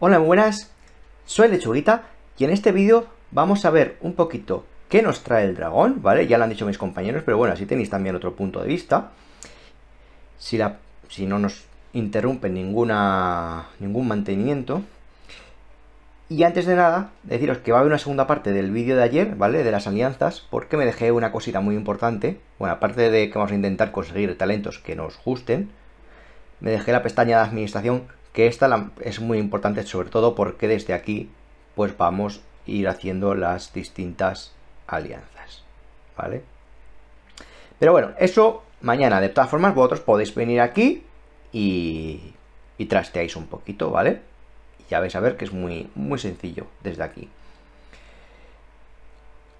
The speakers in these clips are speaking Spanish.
Hola, buenas, soy Lechuguita y en este vídeo vamos a ver un poquito qué nos trae el dragón, ¿vale? Ya lo han dicho mis compañeros, pero bueno, así tenéis también otro punto de vista. Si, la, si no nos interrumpe ninguna, ningún mantenimiento. Y antes de nada, deciros que va a haber una segunda parte del vídeo de ayer, ¿vale? De las alianzas, porque me dejé una cosita muy importante. Bueno, aparte de que vamos a intentar conseguir talentos que nos gusten, me dejé la pestaña de administración que esta es muy importante sobre todo porque desde aquí pues vamos a ir haciendo las distintas alianzas, ¿vale? Pero bueno, eso mañana de todas formas vosotros podéis venir aquí y, trasteáis un poquito, ¿vale? ya vais a ver que es muy, muy sencillo desde aquí.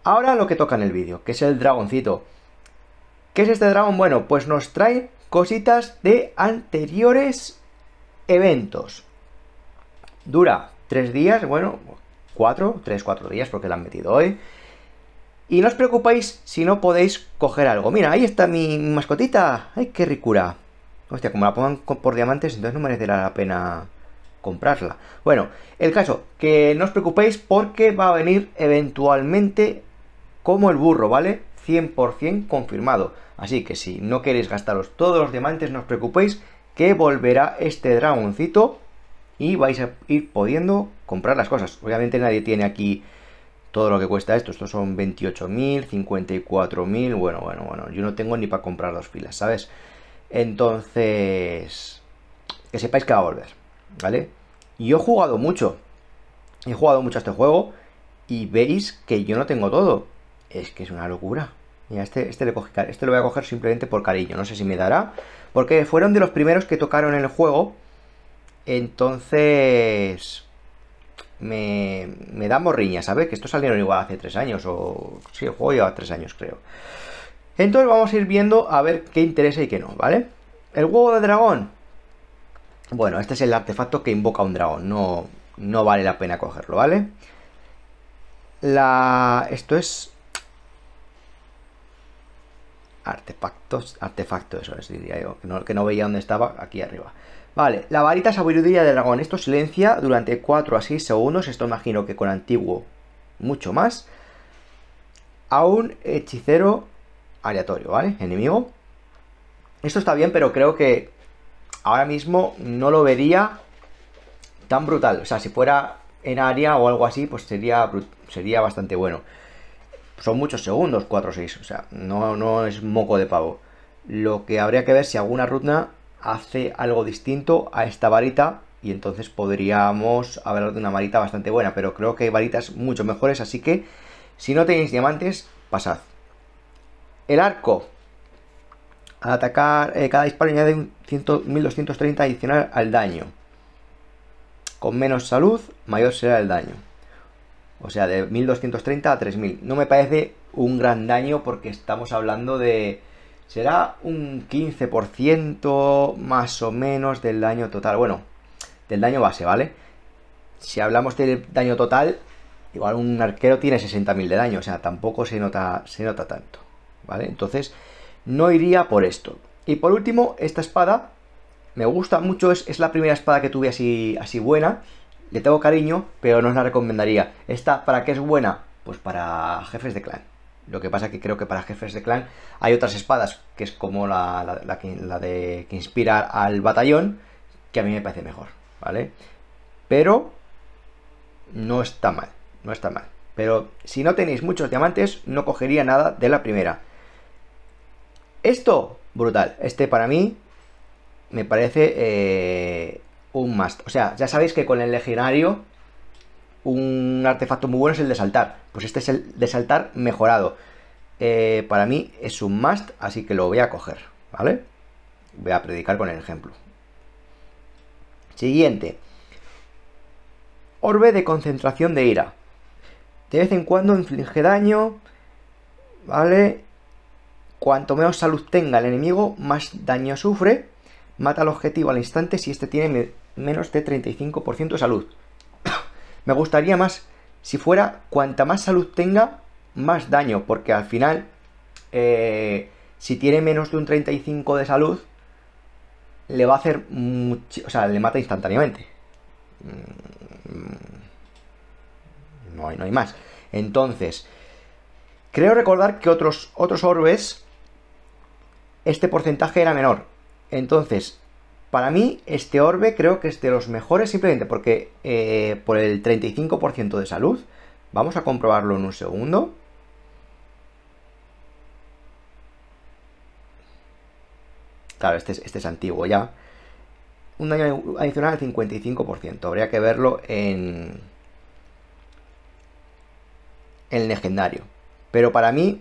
Ahora lo que toca en el vídeo, que es el dragoncito. ¿Qué es este dragón? Bueno, pues nos trae cositas de anteriores Eventos. Dura tres días, bueno, cuatro, tres, cuatro días porque la han metido hoy. Y no os preocupéis si no podéis coger algo. Mira, ahí está mi mascotita. ¡Ay, qué ricura! Hostia, como la pongan por diamantes, entonces no merecerá la pena comprarla. Bueno, el caso, que no os preocupéis porque va a venir eventualmente como el burro, ¿vale? 100% confirmado. Así que si no queréis gastaros todos los diamantes, no os preocupéis que volverá este dragoncito y vais a ir pudiendo comprar las cosas. Obviamente nadie tiene aquí todo lo que cuesta esto. Estos son 28.000, 54.000, bueno, bueno, bueno. Yo no tengo ni para comprar dos pilas, ¿sabes? Entonces, que sepáis que va a volver, ¿vale? Yo he jugado mucho, he jugado mucho a este juego y veis que yo no tengo todo. Es que es una locura este, este, le este lo voy a coger simplemente por cariño, no sé si me dará. Porque fueron de los primeros que tocaron en el juego. Entonces... Me, me da morriña, ¿sabes? Que estos salieron igual hace tres años o... Sí, el juego lleva tres años, creo. Entonces vamos a ir viendo a ver qué interesa y qué no, ¿vale? El huevo de dragón. Bueno, este es el artefacto que invoca un dragón. No, no vale la pena cogerlo, ¿vale? La... Esto es artefactos, artefacto, eso es, diría yo, que no, veía dónde estaba, aquí arriba. Vale, la varita sabiduría del dragón, esto silencia durante 4 a 6 segundos, esto imagino que con antiguo mucho más, a un hechicero aleatorio, ¿vale? Enemigo. Esto está bien, pero creo que ahora mismo no lo vería tan brutal, o sea, si fuera en área o algo así, pues sería, sería bastante bueno son muchos segundos, 4 o 6. O sea, no, no es moco de pavo. Lo que habría que ver si alguna rutna hace algo distinto a esta varita y entonces podríamos hablar de una varita bastante buena, pero creo que hay varitas mucho mejores, así que si no tenéis diamantes, pasad. El arco. Al atacar, eh, cada disparo añade un 1230 adicional al daño. Con menos salud, mayor será el daño. O sea, de 1230 a 3000. No me parece un gran daño porque estamos hablando de... Será un 15% más o menos del daño total. Bueno, del daño base, ¿vale? Si hablamos del daño total, igual un arquero tiene 60.000 de daño. O sea, tampoco se nota, se nota tanto. ¿Vale? Entonces, no iría por esto. Y por último, esta espada me gusta mucho. Es, es la primera espada que tuve así, así buena le tengo cariño, pero no os la recomendaría. ¿Esta para qué es buena? Pues para jefes de clan. Lo que pasa que creo que para jefes de clan hay otras espadas, que es como la, la, que, de, que inspira al batallón, que a mí me parece mejor, ¿vale? Pero no está mal, no está mal. Pero si no tenéis muchos diamantes, no cogería nada de la primera. Esto, brutal. Este para mí me parece eh, un must. O sea, ya sabéis que con el legionario un artefacto muy bueno es el de saltar. Pues este es el de saltar mejorado. Eh, para mí es un must, así que lo voy a coger, ¿vale? Voy a predicar con el ejemplo. Siguiente. Orbe de concentración de ira. De vez en cuando inflige daño, ¿vale? Cuanto menos salud tenga el enemigo, más daño sufre. Mata al objetivo al instante si este tiene menos de 35% de salud. Me gustaría más, si fuera, cuanta más salud tenga, más daño, porque al final, eh, si tiene menos de un 35 de salud, le va a hacer mucho, o sea, le mata instantáneamente. Mm, no hay, no hay más. Entonces, creo recordar que otros, otros orbes, este porcentaje era menor. Entonces, para mí, este orbe creo que es de los mejores simplemente porque eh, por el 35% de salud. Vamos a comprobarlo en un segundo. Claro, este es, este es antiguo ya. Un daño adicional al 55%. Habría que verlo en... El legendario. Pero para mí,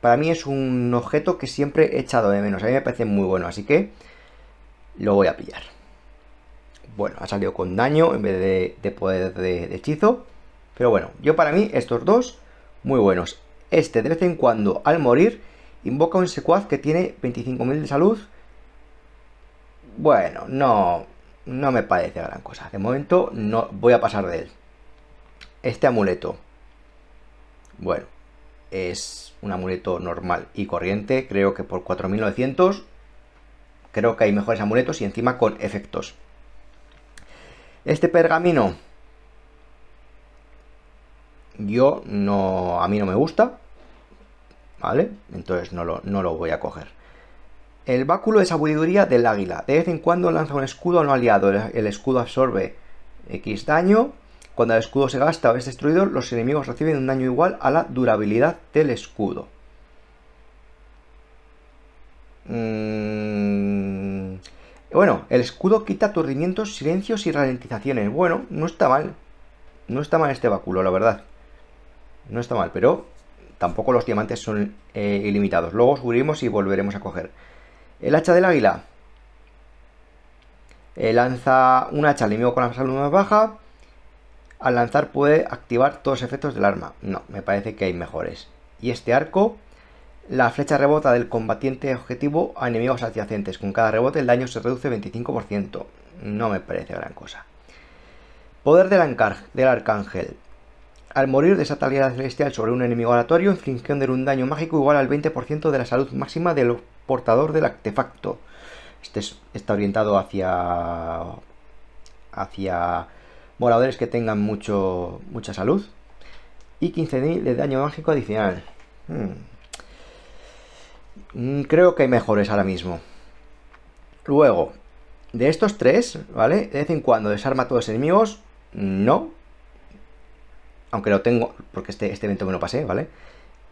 para mí es un objeto que siempre he echado de menos. A mí me parece muy bueno. Así que lo voy a pillar. Bueno, ha salido con daño en vez de, poder de, hechizo. Pero bueno, yo para mí estos dos, muy buenos. Este de vez en cuando, al morir, invoca un secuaz que tiene 25.000 de salud. Bueno, no, no me parece gran cosa. De momento no voy a pasar de él. Este amuleto. Bueno, es un amuleto normal y corriente, creo que por 4.900 Creo que hay mejores amuletos y encima con efectos. Este pergamino yo no a mí no me gusta, ¿vale? Entonces no lo, no lo voy a coger. El báculo de sabiduría del águila. De vez en cuando lanza un escudo a un aliado. El, escudo absorbe X daño. Cuando el escudo se gasta o es destruido, los enemigos reciben un daño igual a la durabilidad del escudo. mmm bueno, el escudo quita aturdimientos, silencios y ralentizaciones. Bueno, no está mal. No está mal este báculo, la verdad. No está mal, pero tampoco los diamantes son eh, ilimitados. Luego subiremos y volveremos a coger. El hacha del águila. Eh, lanza un hacha al enemigo con la salud más baja. Al lanzar puede activar todos los efectos del arma. No, me parece que hay mejores. Y este arco la flecha rebota del combatiente objetivo a enemigos adyacentes. Con cada rebote el daño se reduce 25%. No me parece gran cosa. Poder del, del arcángel. Al morir esa la celestial sobre un enemigo aleatorio, de un daño mágico igual al 20% de la salud máxima del portador del artefacto. Este está orientado hacia. hacia moradores que tengan mucho, mucha salud. Y 15.000 de daño mágico adicional. Hmm. Mm, creo que hay mejores ahora mismo. Luego, de estos tres, ¿vale? De vez en cuando desarma a todos los enemigos. No. Aunque lo tengo, porque este, este evento me lo pasé, ¿vale?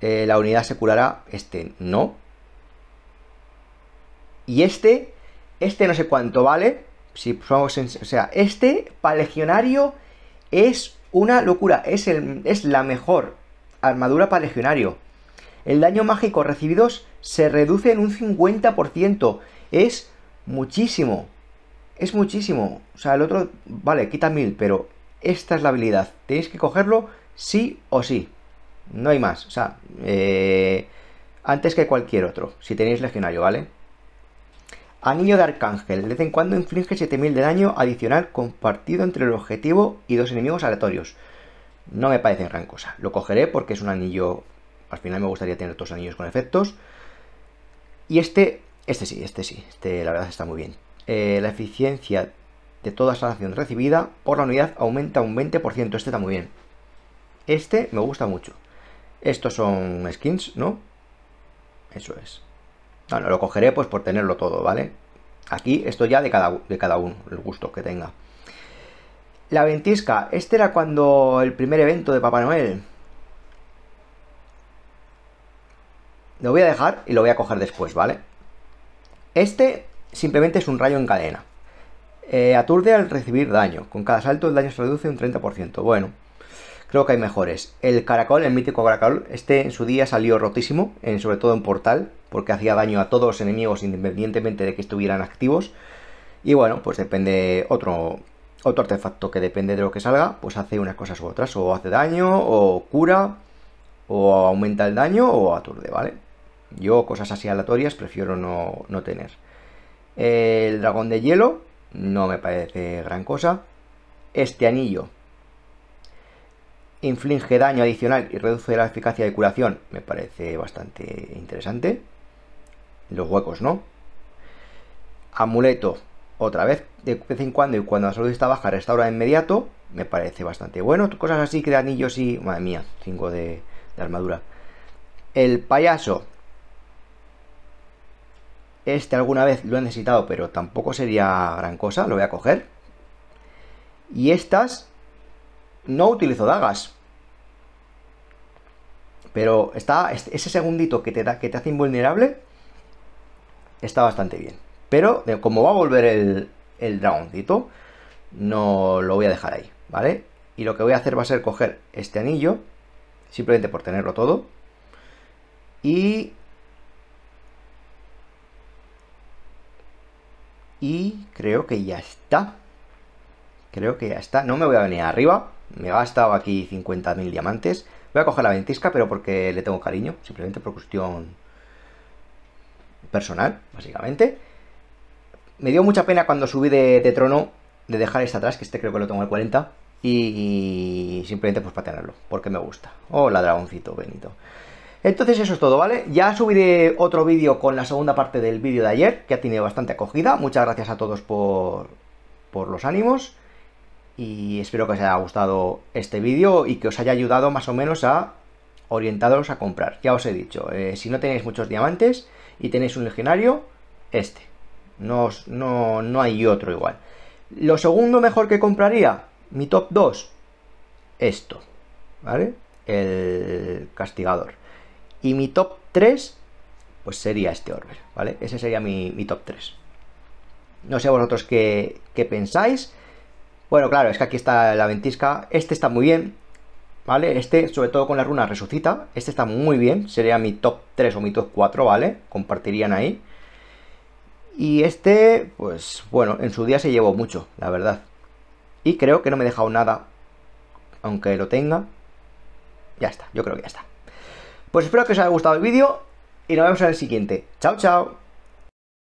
Eh, la unidad se curará, este no. Y este, este no sé cuánto vale. Si o sea, este para legionario es una locura. Es, es la mejor armadura para legionario el daño mágico recibidos se reduce en un 50%. Es muchísimo. Es muchísimo. O sea, el otro, vale, quita 1000, pero esta es la habilidad. Tenéis que cogerlo sí o sí. No hay más. O sea, eh, antes que cualquier otro, si tenéis legionario, ¿vale? Anillo de Arcángel. De vez en cuando inflige 7000 de daño adicional compartido entre el objetivo y dos enemigos aleatorios. No me parece gran cosa. Lo cogeré porque es un anillo al final me gustaría tener todos anillos con efectos. Y este, este sí, este sí, este la verdad está muy bien. Eh, la eficiencia de toda sanación recibida por la unidad aumenta un 20%, este está muy bien. Este me gusta mucho. Estos son skins, ¿no? Eso es. Bueno, lo cogeré pues por tenerlo todo, ¿vale? Aquí esto ya de cada, de cada uno, el gusto que tenga. La ventisca, este era cuando el primer evento de Papá Noel, Lo voy a dejar y lo voy a coger después, ¿vale? Este simplemente es un rayo en cadena. Eh, aturde al recibir daño. Con cada salto el daño se reduce un 30%. Bueno, creo que hay mejores. El caracol, el mítico caracol, este en su día salió rotísimo, sobre todo en portal, porque hacía daño a todos los enemigos independientemente de que estuvieran activos. Y bueno, pues depende otro, otro artefacto que depende de lo que salga, pues hace unas cosas u otras. O hace daño, o cura, o aumenta el daño, o aturde, ¿vale? Yo cosas así aleatorias prefiero no, tener. El dragón de hielo no me parece gran cosa. Este anillo inflige daño adicional y reduce la eficacia de curación. Me parece bastante interesante. Los huecos no. Amuleto, otra vez, de vez en cuando y cuando la salud está baja, restaura de inmediato. Me parece bastante bueno. Cosas así que de anillos y... Madre mía, 5 de, de armadura. El payaso, este alguna vez lo he necesitado, pero tampoco sería gran cosa, lo voy a coger. Y estas no utilizo dagas. Pero está este, ese segundito que te, da, que te hace invulnerable está bastante bien. Pero como va a volver el, el dragoncito, no lo voy a dejar ahí, ¿vale? Y lo que voy a hacer va a ser coger este anillo, simplemente por tenerlo todo, y Y creo que ya está. Creo que ya está. No me voy a venir arriba. Me he gastado aquí 50.000 diamantes. Voy a coger la ventisca, pero porque le tengo cariño. Simplemente por cuestión personal, básicamente. Me dio mucha pena cuando subí de, trono de dejar esta atrás, que este creo que lo tengo al 40. Y, simplemente pues para tenerlo, porque me gusta. Hola, oh, dragoncito, Benito. Entonces eso es todo, ¿vale? Ya subiré otro vídeo con la segunda parte del vídeo de ayer, que ha tenido bastante acogida. Muchas gracias a todos por, los ánimos y espero que os haya gustado este vídeo y que os haya ayudado más o menos a orientaros a comprar. Ya os he dicho, eh, si no tenéis muchos diamantes y tenéis un legionario, este. No, no, no hay otro igual. Lo segundo mejor que compraría, mi top 2, esto, ¿vale? El castigador. Y mi top 3, pues sería este orden ¿vale? Ese sería mi, top 3. No sé vosotros qué, qué, pensáis. Bueno, claro, es que aquí está la ventisca. Este está muy bien, ¿vale? Este, sobre todo con la runa resucita. Este está muy bien. Sería mi top 3 o mi top 4, ¿vale? Compartirían ahí. Y este, pues bueno, en su día se llevó mucho, la verdad. Y creo que no me he dejado nada, aunque lo tenga. Ya está, yo creo que ya está. Pues espero que os haya gustado el vídeo y nos vemos en el siguiente. Chao, chao.